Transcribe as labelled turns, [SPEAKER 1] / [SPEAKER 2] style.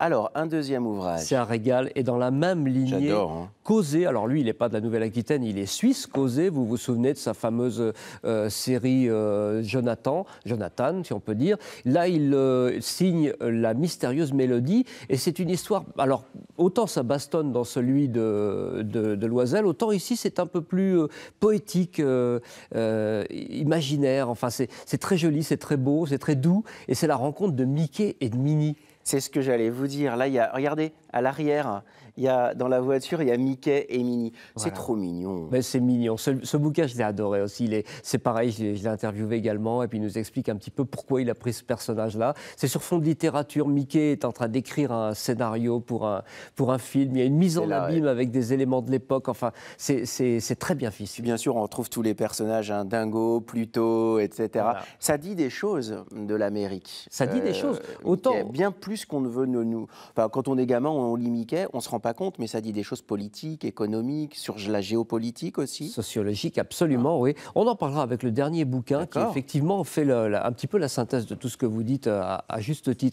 [SPEAKER 1] Alors, un deuxième ouvrage. C'est un régal. Et dans la même lignée, hein. Causé. Alors, lui, il n'est pas de la Nouvelle-Aquitaine, il est suisse, Causé. Vous vous souvenez de sa fameuse euh, série euh, Jonathan, Jonathan, si on peut dire. Là, il euh, signe La mystérieuse mélodie. Et c'est une histoire. Alors, autant ça bastonne dans celui de, de, de Loisel, autant ici, c'est un peu plus poétique, imaginaire. Enfin, c'est très joli, c'est très beau, c'est très doux. Et c'est la rencontre de Mickey et de Minnie. C'est ce que j'allais
[SPEAKER 2] vous dire. Là, il y a, regardez, à l'arrière, il y a, dans la voiture, il y a Mickey et Minnie. C'est
[SPEAKER 1] trop mignon. Mais c'est mignon. Ce, ce, bouquin, je l'ai adoré aussi. C'est pareil, je l'ai interviewé également. Et puis, il nous explique un petit peu pourquoi il a pris ce personnage-là. C'est sur fond de littérature. Mickey est en train d'écrire un scénario pour un, pour un film. Il y a une mise en abîme avec des éléments de l'époque. Enfin, c'est très bien fichu. Bien sûr, on retrouve tous les personnages un hein. Dingo, Pluto, etc.
[SPEAKER 3] Ça dit des choses de l'Amérique. Ça dit des euh, choses. Autant. Bien plus qu'on ne veut nous. Enfin, quand on est gamin, on, l'imiquait, on ne se rend pas compte, mais ça dit des choses politiques, économiques, sur
[SPEAKER 1] la géopolitique aussi. Sociologique, absolument, oui. On en parlera avec le dernier bouquin qui, effectivement, fait un petit peu la synthèse de tout ce que vous dites euh, à juste titre.